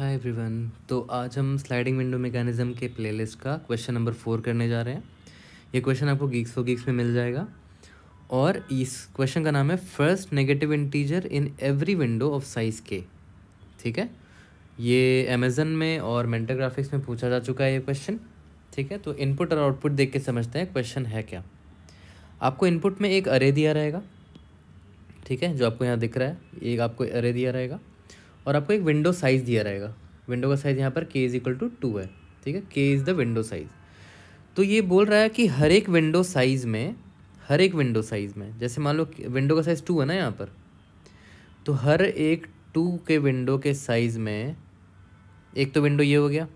Hi everyone तो आज हम स्लाइडिंग विंडो मेकानिज़म के प्लेलिस्ट का क्वेश्चन नंबर फोर करने जा रहे हैं ये क्वेश्चन आपको गीक्स फॉर गीक्स में मिल जाएगा और इस क्वेश्चन का नाम है first negative integer in every window of size के ठीक है ये अमेजन में और मेंटल ग्राफिक्स में पूछा जा चुका है ये क्वेश्चन ठीक है तो इनपुट और आउटपुट देख के समझते हैं क्वेश्चन है क्या आपको इनपुट में एक अरे दिया रहेगा ठीक है जो आपको यहाँ दिख रहा है एक आपको अरे दिया रहेगा और आपको एक विंडो साइज़ दिया रहेगा विंडो का साइज़ यहाँ पर के इज़ इक्वल टू टू है ठीक है के इज़ द विंडो साइज़ तो ये बोल रहा है कि हर एक विंडो साइज़ में हर एक विंडो साइज़ में जैसे मान लो विंडो का साइज़ टू है ना यहाँ पर तो हर एक टू के विंडो के साइज़ में एक तो विंडो ये हो गया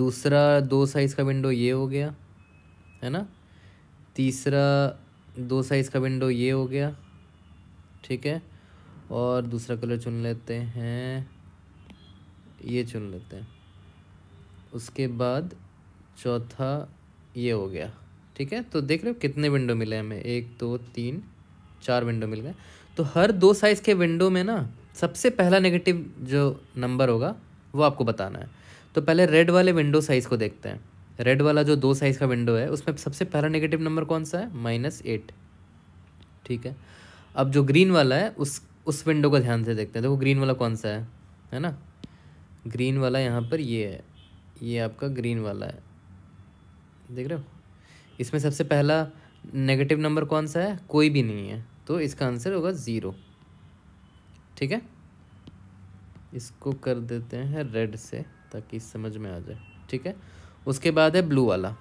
दूसरा दो साइज़ का विंडो ये हो गया है ना तीसरा दो साइज़ का विंडो ये हो गया ठीक है और दूसरा कलर चुन लेते हैं ये चुन लेते हैं उसके बाद चौथा ये हो गया ठीक है तो देख रहे हो कितने विंडो मिले हमें एक दो तीन चार विंडो मिल गए तो हर दो साइज़ के विंडो में ना सबसे पहला नेगेटिव जो नंबर होगा वो आपको बताना है तो पहले रेड वाले विंडो साइज़ को देखते हैं रेड वाला जो दो साइज़ का विंडो है उसमें सबसे पहला नेगेटिव नंबर कौन सा है माइनस एट ठीक है अब जो ग्रीन वाला है उस उस विंडो को ध्यान से देखते हैं देखो ग्रीन वाला कौन सा है है ना ग्रीन वाला यहाँ पर ये है ये आपका ग्रीन वाला है देख रहे हो इसमें सबसे पहला नेगेटिव नंबर कौन सा है कोई भी नहीं है तो इसका आंसर होगा ज़ीरो ठीक है इसको कर देते हैं रेड से ताकि समझ में आ जाए ठीक है उसके बाद है ब्लू वाला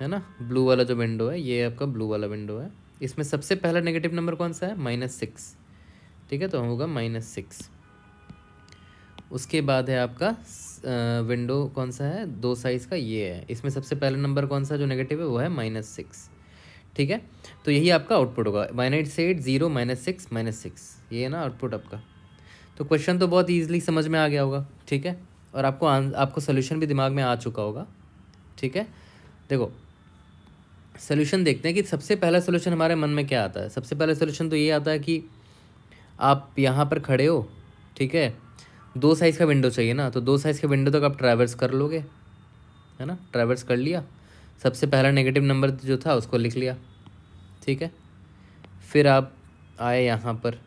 है ना ब्लू वाला जो विंडो है ये आपका ब्लू वाला विंडो है इसमें सबसे पहला नेगेटिव नंबर कौन सा है माइनस सिक्स ठीक है तो होगा माइनस सिक्स उसके बाद है आपका विंडो कौन सा है दो साइज़ का ये है इसमें सबसे पहला नंबर कौन सा जो नेगेटिव है वो है माइनस सिक्स ठीक है तो यही आपका आउटपुट होगा एट से eight zero minus six minus six ये है ना आउटपुट आपका तो क्वेश्चन तो बहुत ईजिली समझ में आ गया होगा ठीक है और आपको आपको सोल्यूशन भी दिमाग में आ चुका होगा ठीक है देखो सोल्यूशन देखते हैं कि सबसे पहला सोल्यूशन हमारे मन में क्या आता है सबसे पहला सोल्यूशन तो ये आता है कि आप यहाँ पर खड़े हो ठीक है दो साइज़ का विंडो चाहिए ना तो दो साइज़ के विंडो तक आप ट्रैवर्स कर लोगे है ना ट्रैवर्स कर लिया सबसे पहला नेगेटिव नंबर जो था उसको लिख लिया ठीक है फिर आप आए यहाँ पर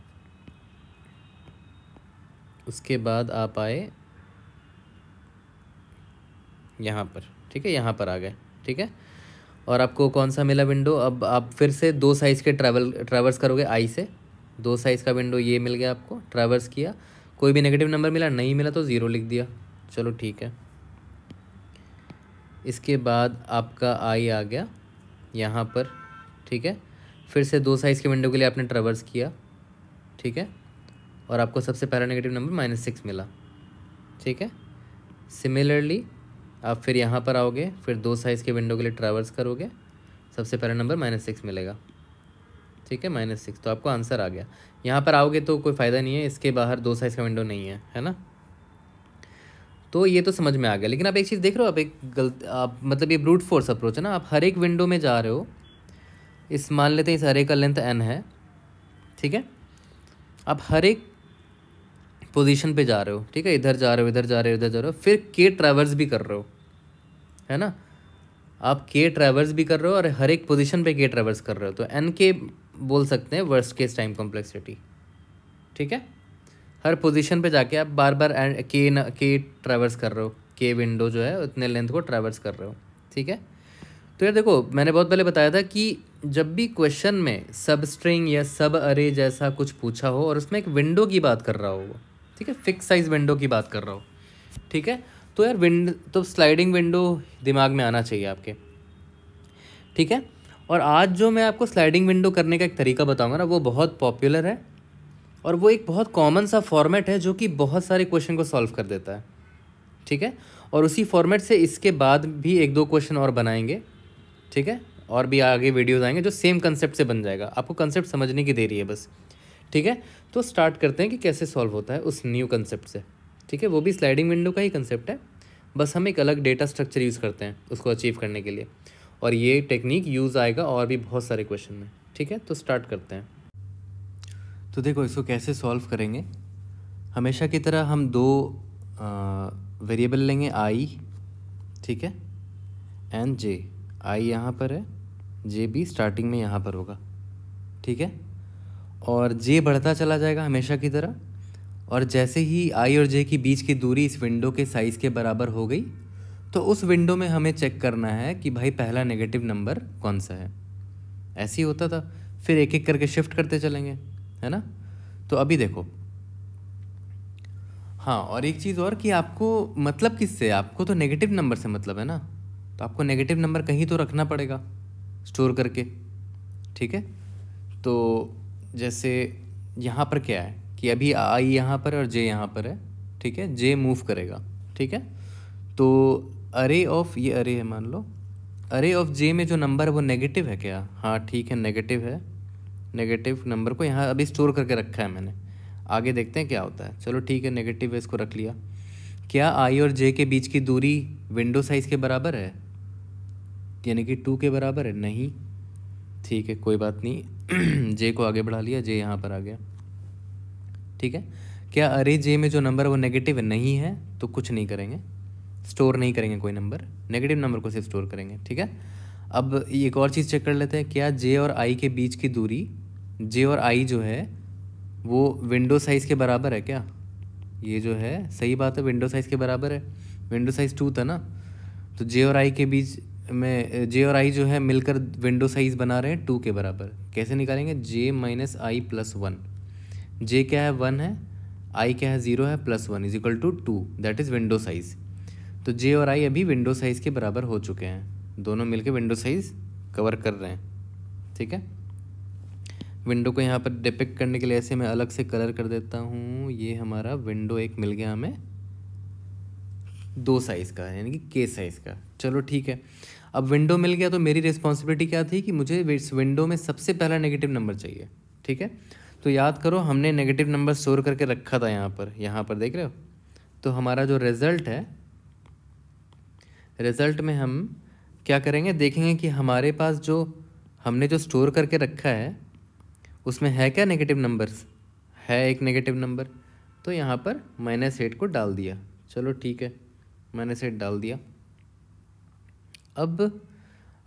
उसके बाद आप आए यहाँ पर ठीक है यहाँ पर आ गए ठीक है और आपको कौन सा मिला विंडो अब आप फिर से दो साइज़ के ट्रैवल ट्रैवर्स करोगे आई से दो साइज़ का विंडो ये मिल गया आपको ट्रैवर्स किया कोई भी नेगेटिव नंबर मिला नहीं मिला तो ज़ीरो लिख दिया चलो ठीक है इसके बाद आपका आई आ गया यहाँ पर ठीक है फिर से दो साइज़ के विंडो के लिए आपने ट्रैवर्स किया ठीक है और आपको सबसे पहला नेगेटिव नंबर माइनस सिक्स मिला ठीक है सिमिलरली आप फिर यहाँ पर आओगे फिर दो साइज़ के विंडो के लिए ट्रैवर्स करोगे सबसे पहला नंबर माइनस सिक्स मिलेगा ठीक है माइनस सिक्स तो आपको आंसर आ गया यहाँ पर आओगे तो कोई फ़ायदा नहीं है इसके बाहर दो साइज़ का विंडो नहीं है है ना तो ये तो समझ में आ गया लेकिन आप एक चीज़ देख रहे हो आप एक गलत आप मतलब ये ब्रूट फोर्स अप्रोच है ना आप हर एक विंडो में जा रहे हो इस मान लेते हैं इस हरे का लेंथ एन है ठीक है आप हर एक पोजीशन पे जा रहे हो ठीक है इधर जा रहे हो इधर जा रहे हो इधर जा रहे हो फिर के ट्रैवर्स भी कर रहे हो है ना आप के ट्रैवर्स भी कर रहे हो और हर एक पोजीशन पे के ट्रैवर्स कर रहे हो तो एन के बोल सकते हैं वर्स्ट केस टाइम कॉम्प्लेक्सिटी ठीक है हर पोजीशन पे जाके आप बार बार एंड के न के ट्रैवर्स कर रहे हो के विंडो जो है इतने लेंथ को ट्रैवर्स कर रहे हो ठीक है तो यार देखो मैंने बहुत पहले बताया था कि जब भी क्वेश्चन में सब स्ट्रिंग या सब अरे जैसा कुछ पूछा हो और उसमें एक विंडो की बात कर रहा हो वो ठीक है फिक्स साइज़ विंडो की बात कर रहा हो ठीक है तो यार विंड तो स्लाइडिंग विंडो दिमाग में आना चाहिए आपके ठीक है और आज जो मैं आपको स्लाइडिंग विंडो करने का एक तरीका बताऊंगा ना वो बहुत पॉपुलर है और वो एक बहुत कॉमन सा फॉर्मेट है जो कि बहुत सारे क्वेश्चन को सॉल्व कर देता है ठीक है और उसी फॉर्मेट से इसके बाद भी एक दो क्वेश्चन और बनाएंगे ठीक है और भी आगे वीडियोज़ आएंगे जो सेम कंसेप्ट से बन जाएगा आपको कंसेप्ट समझने की देरी है बस ठीक है तो स्टार्ट करते हैं कि कैसे सॉल्व होता है उस न्यू कंसेप्ट से ठीक है वो भी स्लाइडिंग विंडो का ही कंसेप्ट है बस हम एक अलग डेटा स्ट्रक्चर यूज़ करते हैं उसको अचीव करने के लिए और ये टेक्निक यूज़ आएगा और भी बहुत सारे क्वेश्चन में ठीक है तो स्टार्ट करते हैं तो देखो इसको कैसे सॉल्व करेंगे हमेशा की तरह हम दो वेरिएबल लेंगे आई ठीक है एंड जे आई यहाँ पर है जे भी स्टार्टिंग में यहाँ पर होगा ठीक है और जे बढ़ता चला जाएगा हमेशा की तरह और जैसे ही आई और जे के बीच की दूरी इस विंडो के साइज़ के बराबर हो गई तो उस विंडो में हमें चेक करना है कि भाई पहला नेगेटिव नंबर कौन सा है ऐसे ही होता था फिर एक एक करके शिफ्ट करते चलेंगे है ना तो अभी देखो हाँ और एक चीज़ और कि आपको मतलब किससे आपको तो नेगेटिव नंबर से मतलब है ना तो आपको नेगेटिव नंबर कहीं तो रखना पड़ेगा स्टोर करके ठीक है तो जैसे यहाँ पर क्या है कि अभी आई यहाँ पर है और जे यहाँ पर है ठीक है जे मूव करेगा ठीक है तो अरे ऑफ ये अरे है मान लो अरे ऑफ जे में जो नंबर है वो नेगेटिव है क्या हाँ ठीक है नेगेटिव है नेगेटिव नंबर को यहाँ अभी स्टोर करके रखा है मैंने आगे देखते हैं क्या होता है चलो ठीक है नेगेटिव है इसको रख लिया क्या आई और जे के बीच की दूरी विंडो साइज़ के बराबर है यानी कि टू के बराबर है नहीं ठीक है कोई बात नहीं जे को आगे बढ़ा लिया जे यहाँ पर आ गया ठीक है क्या अरे जे में जो नंबर है वो नेगेटिव है नहीं है तो कुछ नहीं करेंगे स्टोर नहीं करेंगे कोई नंबर नेगेटिव नंबर को सिर्फ स्टोर करेंगे ठीक है अब एक और चीज़ चेक कर लेते हैं क्या जे और आई के बीच की दूरी जे और आई जो है वो विंडो साइज़ के बराबर है क्या ये जो है सही बात है विंडो साइज़ के बराबर है विंडो साइज़ टू था ना तो जे और आई के बीच में जे और आई जो है मिलकर विंडो साइज़ बना रहे हैं टू के बराबर कैसे निकालेंगे J minus I plus one J क्या है वन है आई क्या है ज़ीरो है plus one is equal to two that is window size तो जे और आई अभी विंडो साइज़ के बराबर हो चुके हैं दोनों मिलके विंडो साइज़ कवर कर रहे हैं ठीक है विंडो को यहाँ पर डिपेक्ट करने के लिए ऐसे मैं अलग से कलर कर देता हूँ ये हमारा विंडो एक मिल गया हमें दो साइज़ का यानी कि के साइज़ का चलो ठीक है अब विंडो मिल गया तो मेरी रिस्पॉन्सिबिलिटी क्या थी कि मुझे इस विंडो में सबसे पहला नेगेटिव नंबर चाहिए ठीक है तो याद करो हमने नेगेटिव नंबर स्टोर करके रखा था यहाँ पर यहाँ पर देख रहे हो तो हमारा जो रिज़ल्ट है रिज़ल्ट में हम क्या करेंगे देखेंगे कि हमारे पास जो हमने जो स्टोर करके रखा है उसमें है क्या नेगेटिव नंबर्स है एक नेगेटिव नंबर तो यहाँ पर मैंने सेट को डाल दिया चलो ठीक है मैंने सेट डाल दिया अब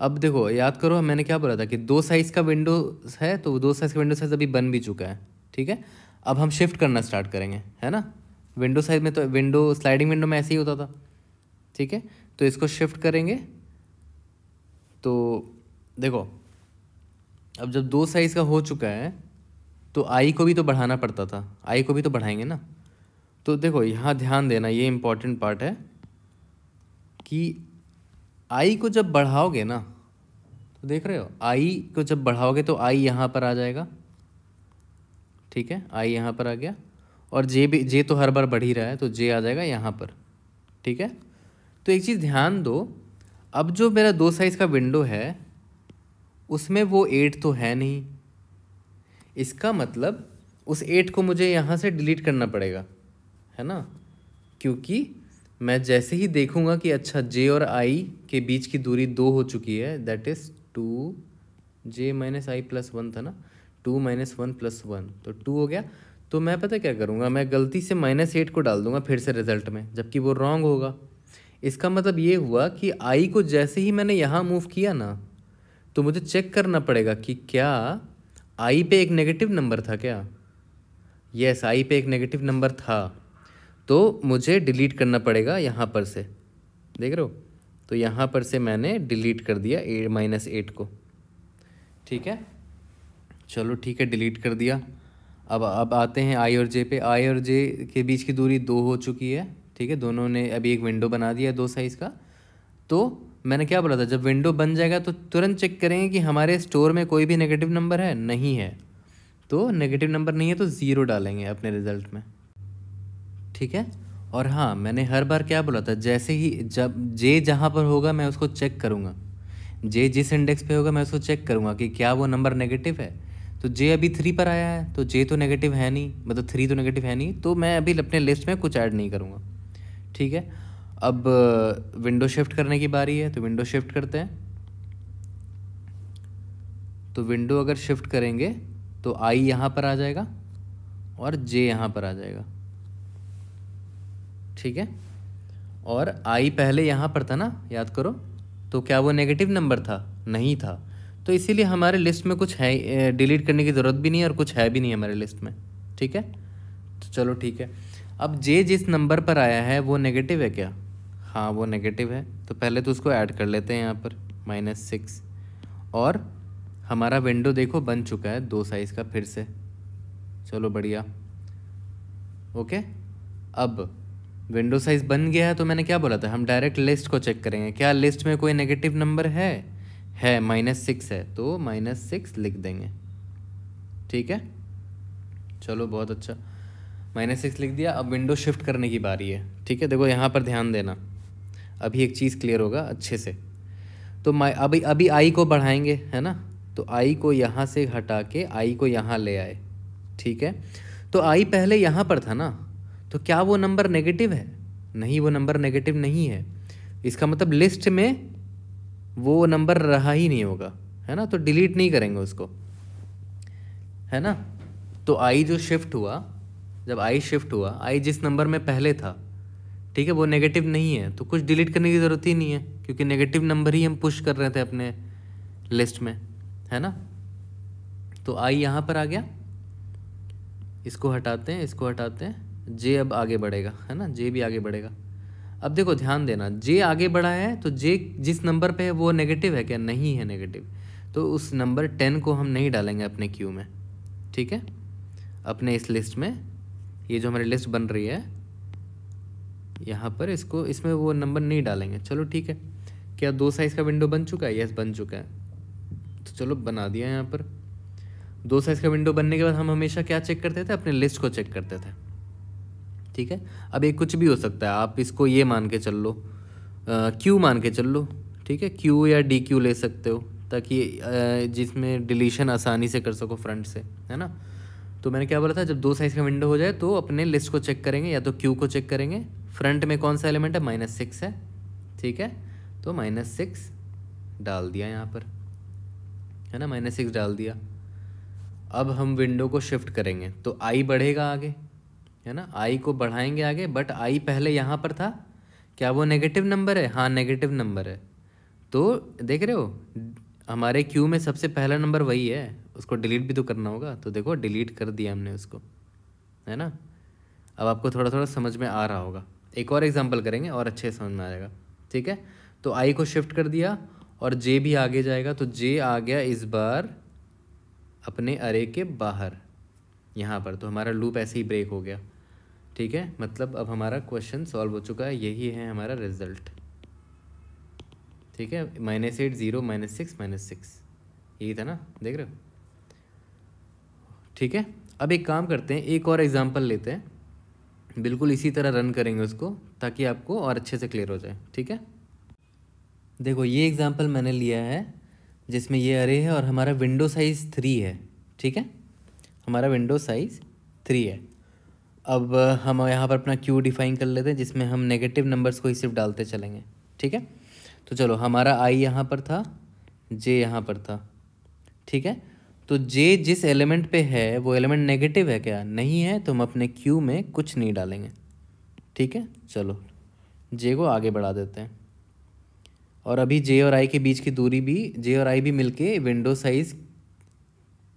अब देखो याद करो मैंने क्या बोला था कि दो साइज़ का विंडो है तो दो साइज़ का विंडो साइज़ अभी बन भी चुका है ठीक है अब हम शिफ्ट करना स्टार्ट करेंगे है ना विंडो साइज़ में तो विंडो स्लाइडिंग विंडो में ऐसे ही होता था ठीक है तो इसको शिफ्ट करेंगे तो देखो अब जब दो साइज़ का हो चुका है तो आई को भी तो बढ़ाना पड़ता था आई को भी तो बढ़ाएंगे ना तो देखो यहाँ ध्यान देना ये इम्पॉर्टेंट पार्ट है कि आई को जब बढ़ाओगे ना तो देख रहे हो आई को जब बढ़ाओगे तो आई यहाँ पर आ जाएगा ठीक है आई यहाँ पर आ गया और जे भी जे तो हर बार बढ़ ही रहा है तो जे आ जाएगा यहाँ पर ठीक है तो एक चीज़ ध्यान दो अब जो मेरा दो साइज़ का विंडो है उसमें वो एट तो है नहीं इसका मतलब उस एट को मुझे यहाँ से डिलीट करना पड़ेगा है ना क्योंकि मैं जैसे ही देखूँगा कि अच्छा जे और आई के बीच की दूरी दो हो चुकी है that is two J minus I plus one था ना two minus one plus one तो टू हो गया तो मैं पता क्या करूँगा मैं गलती से माइनस एट को डाल दूंगा फिर से रिजल्ट में जबकि वो रॉन्ग होगा इसका मतलब ये हुआ कि आई को जैसे ही मैंने यहाँ मूव किया ना तो मुझे चेक करना पड़ेगा कि क्या आई पे एक नेगेटिव नंबर था क्या यस आई पे एक नेगेटिव नंबर था तो मुझे डिलीट करना पड़ेगा यहाँ पर से देख रहे हो तो यहाँ पर से मैंने डिलीट कर दिया ए माइनस एट को ठीक है चलो ठीक है डिलीट कर दिया अब अब आते हैं आई और जे पे आई और जे के बीच की दूरी दो हो चुकी है ठीक है दोनों ने अभी एक विंडो बना दिया दो साइज़ का तो मैंने क्या बोला था जब विंडो बन जाएगा तो तुरंत चेक करेंगे कि हमारे स्टोर में कोई भी नेगेटिव नंबर है नहीं है तो नेगेटिव नंबर नहीं है तो ज़ीरो डालेंगे अपने रिज़ल्ट में ठीक है और हाँ मैंने हर बार क्या बोला था जैसे ही जब जे जहाँ पर होगा मैं उसको चेक करूँगा जे जिस इंडेक्स पे होगा मैं उसको चेक करूँगा कि क्या वो नंबर नेगेटिव है तो जे अभी थ्री पर आया है तो जे तो नेगेटिव है नहीं मतलब थ्री तो नेगेटिव है नहीं तो मैं अभी अपने लिस्ट में कुछ ऐड नहीं करूँगा ठीक है अब विंडो शिफ्ट करने की बारी है तो विंडो शिफ्ट करते हैं तो विंडो अगर शिफ्ट करेंगे तो आई यहाँ पर आ जाएगा और जे यहाँ पर आ जाएगा ठीक है और आई पहले यहाँ पर था ना याद करो तो क्या वो नेगेटिव नंबर था नहीं था तो इसीलिए हमारे लिस्ट में कुछ है डिलीट करने की ज़रूरत भी नहीं है और कुछ है भी नहीं हमारे लिस्ट में ठीक है तो चलो ठीक है अब जे जिस नंबर पर आया है वो नेगेटिव है क्या हाँ वो नेगेटिव है तो पहले तो उसको ऐड कर लेते हैं यहाँ पर माइनस सिक्स और हमारा विंडो देखो बन चुका है दो साइज़ का फिर से चलो बढ़िया ओके अब विंडो साइज़ बन गया है तो मैंने क्या बोला था हम डायरेक्ट लिस्ट को चेक करेंगे क्या लिस्ट में कोई नेगेटिव नंबर है है माइनस सिक्स है तो माइनस सिक्स लिख देंगे ठीक है चलो बहुत अच्छा मैंने सिक्स लिख दिया अब विंडो शिफ्ट करने की बारी है ठीक है देखो यहाँ पर ध्यान देना अभी एक चीज़ क्लियर होगा अच्छे से तो मैं अभी अभी आई को बढ़ाएंगे है ना तो आई को यहाँ से हटा के आई को यहाँ ले आए ठीक है तो आई पहले यहाँ पर था ना तो क्या वो नंबर नेगेटिव है नहीं वो नंबर नेगेटिव नहीं है इसका मतलब लिस्ट में वो नंबर रहा ही नहीं होगा है ना तो डिलीट नहीं करेंगे उसको है ना तो आई जो शिफ्ट हुआ जब आई शिफ्ट हुआ आई जिस नंबर में पहले था ठीक है वो नेगेटिव नहीं है तो कुछ डिलीट करने की ज़रूरत ही नहीं है क्योंकि नेगेटिव नंबर ही हम पुश कर रहे थे अपने लिस्ट में है ना तो आई यहाँ पर आ गया इसको हटाते हैं इसको हटाते हैं जे अब आगे बढ़ेगा है ना जे भी आगे बढ़ेगा अब देखो ध्यान देना जे आगे बढ़ा है तो जे जिस नंबर पे है वो नेगेटिव है क्या नहीं है नेगेटिव तो उस नंबर टेन को हम नहीं डालेंगे अपने क्यू में ठीक है अपने इस लिस्ट में ये जो हमारी लिस्ट बन रही है यहाँ पर इसको इसमें वो नंबर नहीं डालेंगे चलो ठीक है क्या दो साइज़ का विंडो बन चुका है यस बन चुका है तो चलो बना दिया यहाँ पर दो साइज़ का विंडो बनने के बाद हम हमेशा क्या चेक करते थे अपने लिस्ट को चेक करते थे ठीक है अब ये कुछ भी हो सकता है आप इसको ये मान के चल लो क्यू मान के चल लो ठीक है क्यू या डी क्यू ले सकते हो ताकि जिसमें डिलीशन आसानी से कर सको फ्रंट से है ना तो मैंने क्या बोला था जब दो साइज़ का विंडो हो जाए तो अपने लिस्ट को चेक करेंगे या तो क्यू को चेक करेंगे फ्रंट में कौन सा एलिमेंट है माइनस सिक्स है ठीक है तो माइनस सिक्स डाल दिया यहाँ पर है ना माइनस सिक्स डाल दिया अब हम विंडो को शिफ्ट करेंगे तो आई बढ़ेगा आगे है ना आई को बढ़ाएंगे आगे बट आई पहले यहाँ पर था क्या वो नेगेटिव नंबर है हाँ नेगेटिव नंबर है तो देख रहे हो हमारे क्यू में सबसे पहला नंबर वही है उसको डिलीट भी तो करना होगा तो देखो डिलीट कर दिया हमने उसको है ना अब आपको थोड़ा थोड़ा समझ में आ रहा होगा एक और एग्जाम्पल करेंगे और अच्छे समझ में आ जाएगा ठीक है तो आई को शिफ्ट कर दिया और जे भी आगे जाएगा तो जे आ गया इस बार अपने अरे के बाहर यहाँ पर तो हमारा लूप ऐसे ही ब्रेक हो गया ठीक है मतलब अब हमारा क्वेश्चन सॉल्व हो चुका है यही है हमारा रिजल्ट ठीक है minus eight zero minus six minus six यही था ना देख रहे हो ठीक है अब एक काम करते हैं एक और एग्ज़ाम्पल लेते हैं बिल्कुल इसी तरह रन करेंगे उसको ताकि आपको और अच्छे से क्लियर हो जाए ठीक है देखो ये एग्ज़ाम्पल मैंने लिया है जिसमें ये अरे है और हमारा विंडो साइज़ थ्री है ठीक है हमारा विंडो साइज़ थ्री है अब हम यहाँ पर अपना क्यू डिफाइन कर लेते हैं जिसमें हम नेगेटिव नंबर्स को ही सिर्फ डालते चलेंगे ठीक है तो चलो हमारा आई यहाँ पर था जे यहाँ पर था ठीक है तो जे जिस एलिमेंट पे है वो एलिमेंट नेगेटिव है क्या नहीं है तो हम अपने क्यू में कुछ नहीं डालेंगे ठीक है चलो जे को आगे बढ़ा देते हैं और अभी जे और आई के बीच की दूरी भी जे और आई भी मिलके विंडो साइज़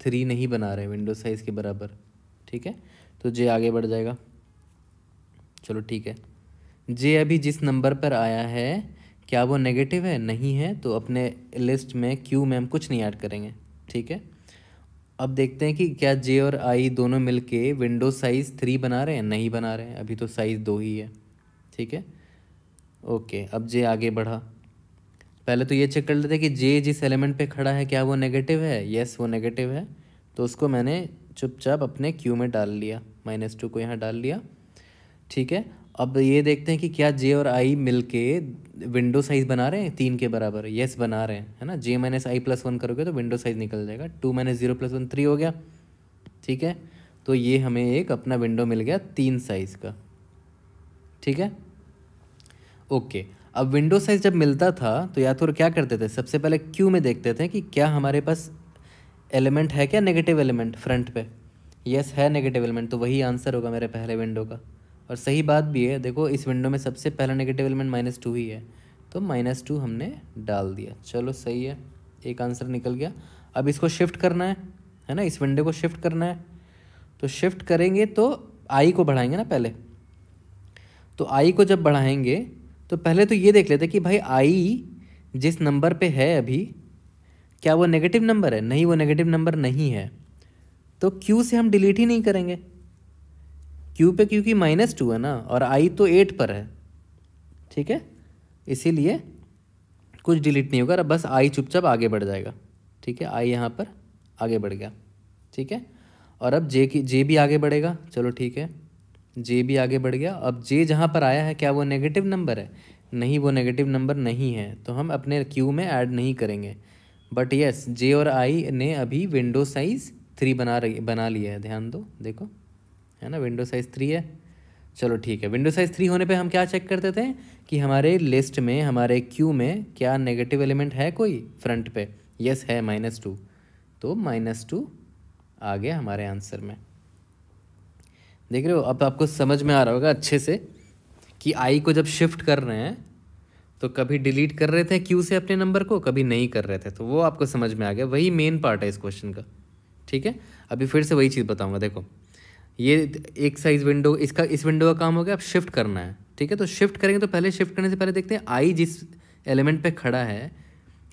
थ्री नहीं बना रहे विंडो साइज़ के बराबर ठीक है तो जे आगे बढ़ जाएगा चलो ठीक है जे अभी जिस नंबर पर आया है क्या वो नेगेटिव है नहीं है तो अपने लिस्ट में क्यू में हम कुछ नहीं ऐड करेंगे ठीक है अब देखते हैं कि क्या जे और आई दोनों मिल के विंडो साइज़ थ्री बना रहे हैं नहीं बना रहे हैं अभी तो साइज़ दो ही है ठीक है ओके अब जे आगे बढ़ा पहले तो ये चेक कर लेते हैं कि जे जिस एलिमेंट पे खड़ा है क्या वो नेगेटिव है येस वो नेगेटिव है तो उसको मैंने चुपचाप अपने क्यू में डाल लिया माइनस टू को यहाँ डाल लिया ठीक है अब ये देखते हैं कि क्या जे और आई मिल के विंडो साइज़ बना रहे हैं तीन के बराबर येस बना रहे हैं है ना J minus I plus one करोगे तो विंडो साइज़ निकल जाएगा two minus zero plus one three हो गया ठीक है तो ये हमें एक अपना विंडो मिल गया तीन साइज़ का ठीक है ओके अब विंडो साइज़ जब मिलता था तो या तो क्या करते थे सबसे पहले क्यू में देखते थे कि क्या हमारे पास एलिमेंट है क्या नेगेटिव एलिमेंट फ्रंट पे यस है नेगेटिव एलिमेंट तो वही आंसर होगा मेरे पहले विंडो का और सही बात भी है देखो इस विंडो में सबसे पहला नेगेटिव एलिमेंट माइनस टू ही है तो माइनस टू हमने डाल दिया चलो सही है एक आंसर निकल गया अब इसको शिफ्ट करना है है ना इस विंडो को शिफ्ट करना है तो शिफ्ट करेंगे तो आई को बढ़ाएंगे ना पहले तो आई को जब बढ़ाएंगे तो पहले तो ये देख लेते कि भाई आई जिस नंबर पर है अभी क्या वो नेगेटिव नंबर है नहीं वो नेगेटिव नंबर नहीं है तो क्यू से हम डिलीट ही नहीं करेंगे क्यू पे क्योंकि माइनस टू है ना और आई तो एट पर है ठीक है इसीलिए कुछ डिलीट नहीं होगा बस आई चुपचाप आगे बढ़ जाएगा ठीक है आई यहाँ पर आगे बढ़ गया ठीक है और अब जे की जे भी आगे बढ़ेगा चलो ठीक है जे भी आगे बढ़ गया अब जे जहाँ पर आया है क्या वो नेगेटिव नंबर है नहीं वो नेगेटिव नंबर नहीं है तो हम अपने क्यू में ऐड नहीं करेंगे बट यस जे और आई ने अभी विंडो साइज़ थ्री बना रही बना लिया है ध्यान दो देखो है ना विंडो साइज़ थ्री है चलो ठीक है विंडो साइज़ थ्री होने पे हम क्या चेक करते थे कि हमारे लिस्ट में हमारे क्यू में क्या नेगेटिव एलिमेंट है कोई फ्रंट पे यस है माइनस टू तो माइनस टू आ गया हमारे आंसर में देख रहे हो अब आपको समझ में आ रहा होगा अच्छे से कि आई को जब शिफ्ट कर रहे हैं तो कभी डिलीट कर रहे थे क्यू से अपने नंबर को कभी नहीं कर रहे थे तो वो आपको समझ में आ गया वही मेन पार्ट है इस क्वेश्चन का ठीक है अभी फिर से वही चीज़ बताऊँगा देखो ये एक साइज़ विंडो इसका इस विंडो का काम हो गया अब शिफ्ट करना है ठीक है तो शिफ्ट करेंगे तो पहले शिफ्ट करने से पहले देखते हैं आई जिस एलिमेंट पे खड़ा है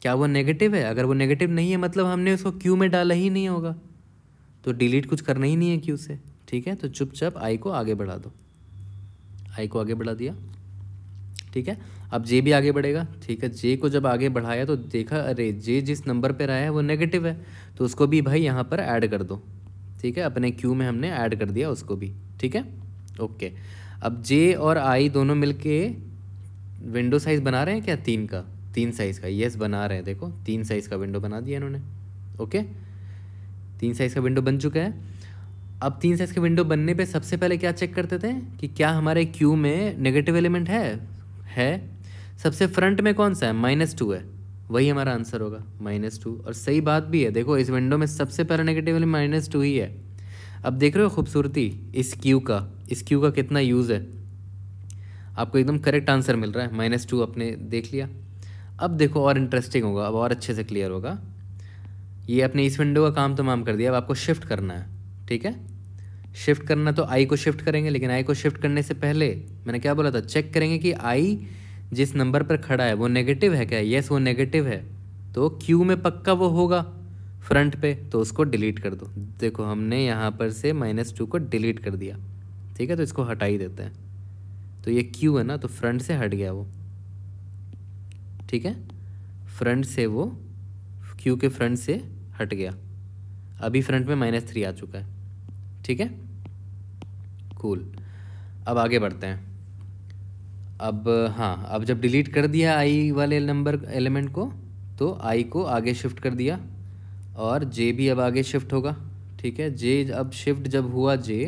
क्या वो नेगेटिव है अगर वो नेगेटिव नहीं है मतलब हमने उसको क्यू में डाला ही नहीं होगा तो डिलीट कुछ करना ही नहीं है क्यू से ठीक है तो चुपचाप आई को आगे बढ़ा दो आई को आगे बढ़ा दिया ठीक है अब जे भी आगे बढ़ेगा ठीक है जे को जब आगे बढ़ाया तो देखा अरे जे जिस नंबर पर आया है वो नेगेटिव है तो उसको भी भाई यहाँ पर ऐड कर दो ठीक है अपने क्यू में हमने ऐड कर दिया उसको भी ठीक है ओके अब जे और आई दोनों मिलके विंडो साइज़ बना रहे हैं क्या तीन का तीन साइज़ का येस बना रहे हैं देखो तीन साइज़ का विंडो बना दिया इन्होंने ओके तीन साइज़ का विंडो बन चुका है अब तीन साइज़ के विंडो बनने पे सबसे पहले क्या चेक करते थे कि क्या हमारे क्यू में नेगेटिव एलिमेंट है है सबसे फ्रंट में कौन सा है माइनस टू है वही हमारा आंसर होगा माइनस टू और सही बात भी है देखो इस विंडो में सबसे पहला नेगेटिव वाली माइनस टू ही है अब देख रहे हो खूबसूरती इस क्यू का इस क्यू का कितना यूज़ है आपको एकदम करेक्ट आंसर मिल रहा है माइनस टू आपने देख लिया अब देखो और इंटरेस्टिंग होगा अब और अच्छे से क्लियर होगा ये अपने इस विंडो का काम तमाम कर दिया अब आपको शिफ्ट करना है ठीक है शिफ्ट करना तो आई को शिफ्ट करेंगे लेकिन आई को शिफ्ट करने से पहले मैंने क्या बोला था चेक करेंगे कि आई जिस नंबर पर खड़ा है वो नेगेटिव है क्या यस वो नेगेटिव है तो क्यू में पक्का वो होगा फ्रंट पे तो उसको डिलीट कर दो देखो हमने यहाँ पर से माइनस टू को डिलीट कर दिया ठीक है तो इसको हटा ही देते हैं तो ये क्यू है ना तो फ्रंट से हट गया वो ठीक है फ्रंट से वो क्यू के फ्रंट से हट गया अभी फ्रंट में माइनस थ्री आ चुका है ठीक है कूल अब आगे बढ़ते हैं अब हाँ अब जब डिलीट कर दिया आई वाले नंबर एलिमेंट को तो आई को आगे शिफ्ट कर दिया और जे भी अब आगे शिफ्ट होगा ठीक है जे अब शिफ्ट जब हुआ जे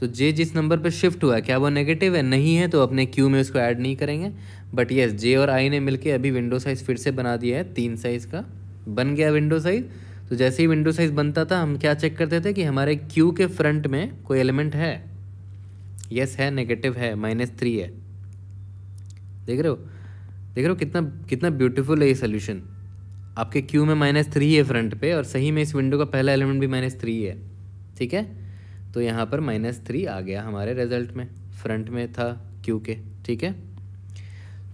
तो जे जिस नंबर पर शिफ्ट हुआ है क्या वो नेगेटिव है नहीं है तो अपने क्यू में उसको ऐड नहीं करेंगे बट यस जे और आई ने मिलके अभी विंडो साइज़ फिर से बना दिया है तीन साइज़ का बन गया विंडो साइज़ तो जैसे ही विंडो साइज़ बनता था हम क्या चेक करते थे कि हमारे क्यू के फ्रंट में कोई एलिमेंट है यस है नेगेटिव है माइनस थ्री है देख रहे हो देख रहे हो कितना कितना ब्यूटीफुल है ये सोल्यूशन आपके क्यू में माइनस थ्री है फ्रंट पे और सही में इस विंडो का पहला एलिमेंट भी माइनस थ्री है ठीक है तो यहाँ पर माइनस थ्री आ गया हमारे रिजल्ट में फ्रंट में था क्यू के ठीक है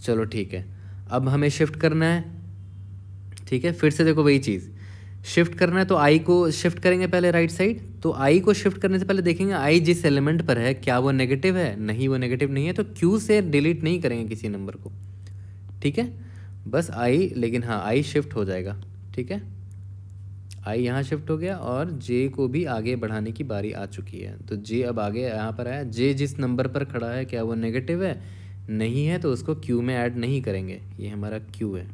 चलो ठीक है अब हमें शिफ्ट करना है ठीक है फिर से देखो वही चीज़ शिफ्ट करना है तो आई को शिफ्ट करेंगे पहले राइट साइड तो आई को शिफ्ट करने से पहले देखेंगे आई जिस एलिमेंट पर है क्या वो नेगेटिव है नहीं वो नेगेटिव नहीं है तो क्यू से डिलीट नहीं करेंगे किसी नंबर को ठीक है बस आई लेकिन हाँ आई शिफ्ट हो जाएगा ठीक है आई यहाँ शिफ्ट हो गया और जे को भी आगे बढ़ाने की बारी आ चुकी है तो जे अब आगे यहाँ पर आया जे जिस नंबर पर खड़ा है क्या वो नेगेटिव है नहीं है तो उसको क्यू में ऐड नहीं करेंगे ये हमारा क्यू है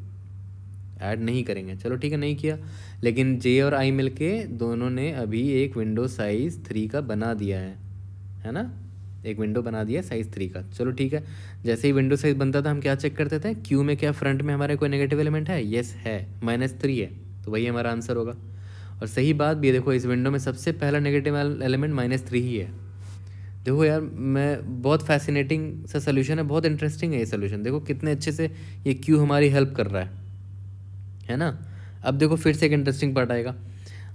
ऐड नहीं करेंगे चलो ठीक है नहीं किया लेकिन जे और आई मिल के दोनों ने अभी एक विंडो साइज़ थ्री का बना दिया है है ना एक विंडो बना दिया साइज़ थ्री का चलो ठीक है जैसे ही विंडो साइज़ बनता था हम क्या चेक करते थे क्यू में क्या फ्रंट में हमारे कोई नेगेटिव एलिमेंट है येस है माइनस थ्री है तो वही हमारा आंसर होगा और सही बात भी है देखो इस विंडो में सबसे पहला नेगेटिव एलिमेंट माइनस थ्री ही है देखो यार मैं बहुत फैसिनेटिंग सा सोल्यूशन है बहुत इंटरेस्टिंग है ये सोल्यूशन देखो कितने अच्छे से ये क्यू हमारी हेल्प कर रहा है है ना अब देखो फिर से एक इंटरेस्टिंग पार्ट आएगा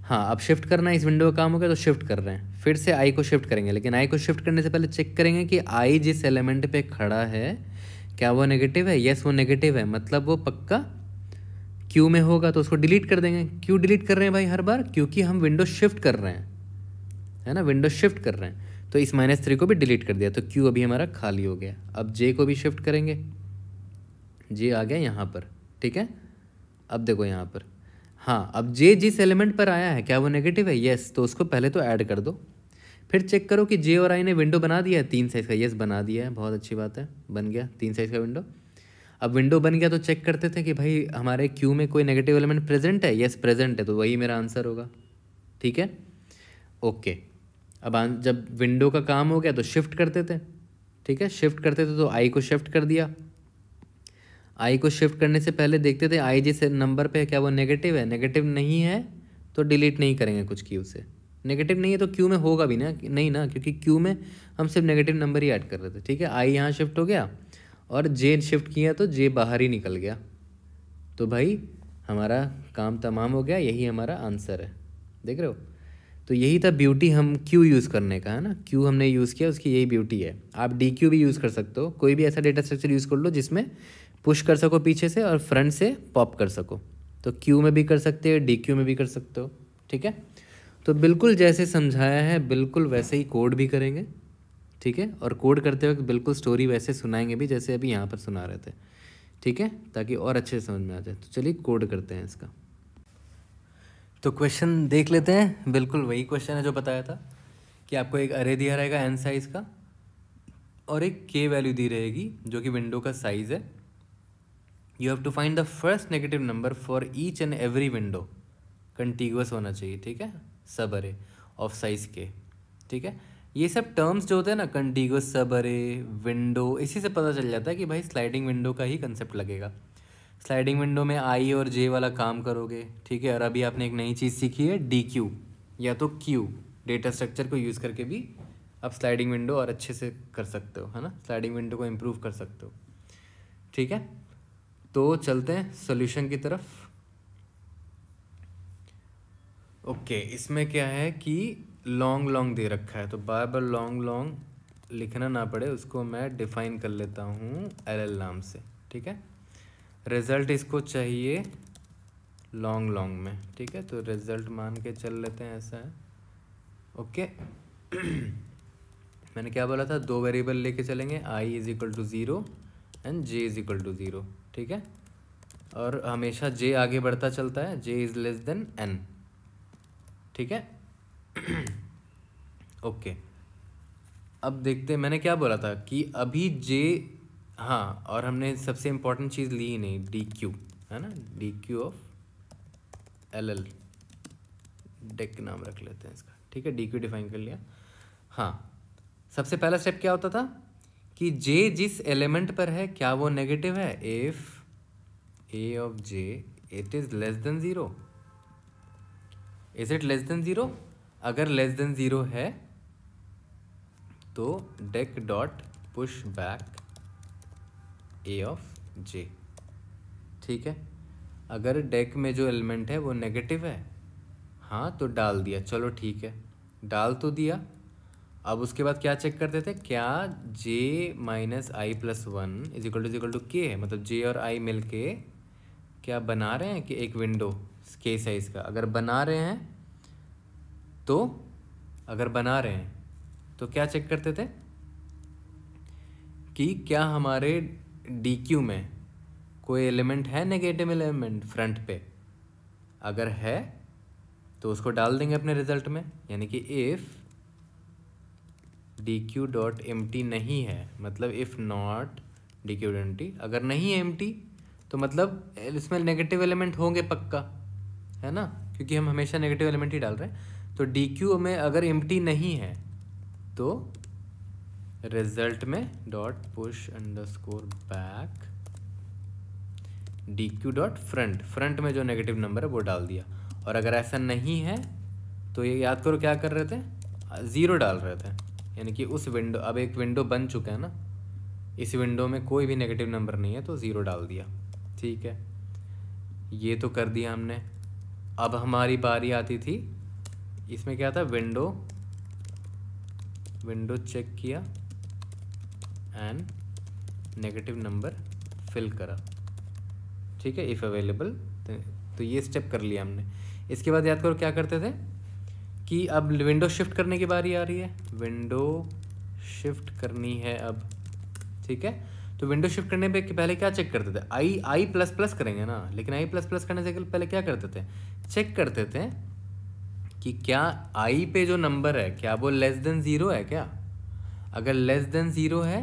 हाँ अब शिफ्ट करना है इस विंडो का काम हो गया तो शिफ्ट कर रहे हैं फिर से आई को शिफ्ट करेंगे लेकिन आई को शिफ्ट करने से पहले चेक करेंगे कि आई जिस एलिमेंट पे खड़ा है क्या वो नेगेटिव है यस वो नेगेटिव है मतलब वो पक्का क्यू में होगा तो उसको डिलीट कर देंगे क्यों डिलीट कर रहे हैं भाई हर बार क्योंकि हम विंडो शिफ्ट कर रहे हैं है ना विंडो शिफ्ट कर रहे हैं तो इस माइनस थ्री को भी डिलीट कर दिया तो क्यू अभी हमारा खाली हो गया अब जे को भी शिफ्ट करेंगे जे आ गया यहाँ पर ठीक है अब देखो यहाँ पर हाँ अब जे जिस एलिमेंट पर आया है क्या वो नेगेटिव है येस तो उसको पहले तो ऐड कर दो फिर चेक करो कि जे और आई ने विंडो बना दिया है तीन साइज़ का येस बना दिया है बहुत अच्छी बात है बन गया तीन साइज़ का विंडो अब विंडो बन गया तो चेक करते थे कि भाई हमारे क्यू में कोई नेगेटिव एलिमेंट प्रेजेंट है येस प्रेजेंट है तो वही मेरा आंसर होगा ठीक है ओके अब जब विंडो का काम हो गया तो शिफ्ट करते थे ठीक है शिफ्ट करते थे तो आई को शिफ्ट कर दिया आई को शिफ्ट करने से पहले देखते थे आई जिस नंबर पे क्या वो नेगेटिव है नेगेटिव नहीं है तो डिलीट नहीं करेंगे कुछ क्यू से नेगेटिव नहीं है तो क्यू में होगा भी ना नहीं ना क्योंकि क्यू में हम सिर्फ नेगेटिव नंबर ही ऐड कर रहे थे ठीक है आई यहाँ शिफ्ट हो गया और जे शिफ्ट किया तो जे बाहर ही निकल गया तो भाई हमारा काम तमाम हो गया यही हमारा आंसर है देख रहे हो तो यही था ब्यूटी हम क्यू यूज़ करने का है ना क्यू हमने यूज़ किया उसकी यही ब्यूटी है आप डी क्यू भी यूज़ कर सकते हो कोई भी ऐसा डेटा स्ट्रक्चर यूज़ कर लो जिसमें पुश कर सको पीछे से और फ्रंट से पॉप कर सको तो क्यू में भी कर सकते हो डी क्यू में भी कर सकते हो ठीक है तो बिल्कुल जैसे समझाया है बिल्कुल वैसे ही कोड भी करेंगे ठीक है और कोड करते वक्त बिल्कुल स्टोरी वैसे सुनाएंगे भी जैसे अभी यहाँ पर सुना रहे थे ठीक है ताकि और अच्छे से समझ में आ जाए तो चलिए कोड करते हैं इसका तो क्वेश्चन देख लेते हैं बिल्कुल वही क्वेश्चन है जो बताया था कि आपको एक अरे दिया रहेगा एन साइज़ का और एक के वैल्यू दी रहेगी जो कि विंडो का साइज़ है you have to find the first negative number for each and every window contiguous होना चाहिए ठीक है सब अरे ऑफ साइज के ठीक है ये सब टर्म्स जो होते हैं ना कंटिगस सब अरे विंडो इसी से पता चल जाता है कि भाई स्लाइडिंग विंडो का ही कंसेप्ट लगेगा स्लाइडिंग विंडो में आई और जे वाला काम करोगे ठीक है और अभी आपने एक नई चीज़ सीखी है डी क्यू या तो क्यू डेटा स्ट्रक्चर को यूज़ करके भी आप स्लाइडिंग विंडो और अच्छे से कर सकते हो है ना स्लाइडिंग विंडो को इम्प्रूव कर सकते हो ठीक है तो चलते हैं सोल्यूशन की तरफ ओके okay, इसमें क्या है कि लॉन्ग लॉन्ग दे रखा है तो बार बार लॉन्ग लॉन्ग लिखना ना पड़े उसको मैं डिफाइन कर लेता हूँ एल एल नाम से ठीक है रिज़ल्ट इसको चाहिए लॉन्ग लॉन्ग में ठीक है तो रिज़ल्ट मान के चल लेते हैं ऐसा है ओके मैंने क्या बोला था दो वेरिएबल लेके चलेंगे I is equal to zero and J is equal to zero ठीक है और हमेशा जे आगे बढ़ता चलता है J is less than N ठीक है ओके अब देखते हैं मैंने क्या बोला था कि अभी जे हाँ और हमने सबसे इम्पोर्टेंट चीज़ ली ही नहीं डी क्यू है ना D Q of L L deque नाम रख लेते हैं इसका ठीक है डी क्यू डिफाइन कर लिया हाँ सबसे पहला स्टेप क्या होता था कि जे जिस एलिमेंट पर है क्या वो नेगेटिव है if A of J it is less than zero is it less than zero अगर लेस देन ज़ीरो है तो deque dot push back A of J ठीक है अगर डेक में जो एलिमेंट है वो नेगेटिव है हाँ तो डाल दिया चलो ठीक है डाल तो दिया अब उसके बाद क्या चेक करते थे क्या J minus I plus one is equal to is equal to K है मतलब जे और आई मिल के क्या बना रहे हैं कि एक विंडो के साइज का अगर बना रहे हैं तो अगर बना रहे हैं तो क्या चेक करते थे कि क्या हमारे डी क्यू में कोई एलिमेंट है नेगेटिव एलिमेंट फ्रंट पे अगर है तो उसको डाल देंगे अपने रिजल्ट में यानी कि if D Q dot empty नहीं है मतलब if not D Q dot empty अगर नहीं है एम टी तो मतलब इसमें नेगेटिव एलिमेंट होंगे पक्का है ना क्योंकि हम हमेशा नेगेटिव एलिमेंट ही डाल रहे हैं तो डी क्यू में अगर एम टी नहीं है तो रिजल्ट में dot push under score back D Q dot front front में जो नेगेटिव नंबर है वो डाल दिया और अगर ऐसा नहीं है तो ये याद करो क्या कर रहे थे ज़ीरो डाल रहे थे यानी कि उस विंडो अब एक विंडो बन चुका है ना इस विंडो में कोई भी नेगेटिव नंबर नहीं है तो ज़ीरो डाल दिया ठीक है ये तो कर दिया हमने अब हमारी बारी आती थी इसमें क्या था विंडो विंडो चेक किया एंड नेगेटिव नंबर फिल करा ठीक है इफ़ अवेलेबल तो, तो ये स्टेप कर लिया हमने इसके बाद याद करो क्या करते थे कि अब विंडो शिफ्ट करने की बारी आ रही है विंडो शिफ्ट करनी है अब ठीक है तो विंडो शिफ्ट करने पे पहले क्या चेक करते थे आई आई प्लस प्लस करेंगे ना लेकिन आई प्लस प्लस करने से पहले क्या करते थे चेक करते थे कि क्या आई पे जो नंबर है क्या वो लेस देन ज़ीरो है क्या अगर लेस देन ज़ीरो है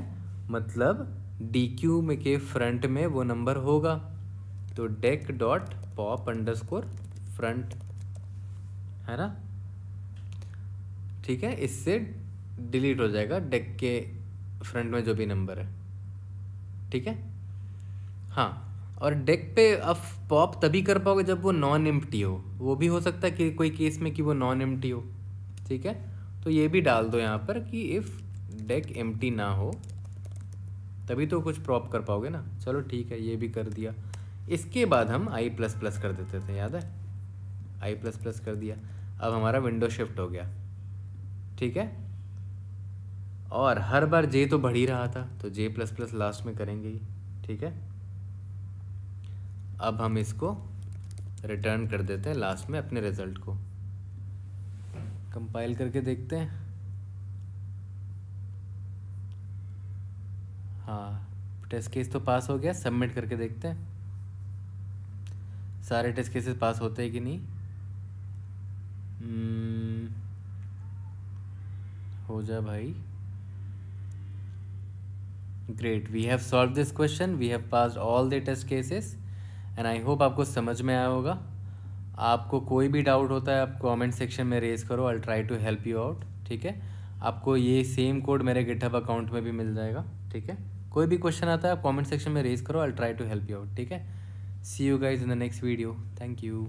मतलब डी क्यू में के फ्रंट में वो नंबर होगा तो deque dot pop under score front है ना ठीक है इससे डिलीट हो जाएगा डेक के फ्रंट में जो भी नंबर है ठीक है हाँ और डेक पे अब पॉप तभी कर पाओगे जब वो नॉन एम्प्टी हो वो भी हो सकता है कि कोई केस में कि वो नॉन एम्प्टी हो ठीक है तो ये भी डाल दो यहाँ पर कि इफ़ डेक एम्प्टी ना हो तभी तो कुछ प्रॉप कर पाओगे ना चलो ठीक है ये भी कर दिया इसके बाद हम आई प्लस प्लस कर देते थे याद है आई प्लस प्लस कर दिया अब हमारा विंडो शिफ्ट हो गया ठीक है और हर बार जे तो बढ़ ही रहा था तो जे प्लस प्लस लास्ट में करेंगे ही ठीक है अब हम इसको रिटर्न कर देते हैं लास्ट में अपने रिजल्ट को कंपाइल करके देखते हैं हाँ टेस्ट केस तो पास हो गया सबमिट करके देखते हैं सारे टेस्ट केसेस पास होते हैं कि नहीं hmm. हो जा भाई great we have solve this question we have pass all the test cases and I hope आपको समझ में आया होगा आपको कोई भी डाउट होता है आप कमेंट सेक्शन में रेज करो I try to help you out ठीक है आपको ये सेम कोड मेरे गिटहब अकाउंट में भी मिल जाएगा ठीक है कोई भी क्वेश्चन आता है आप कमेंट सेक्शन में रेज करो I try to help you out ठीक है see you guys in the next video thank you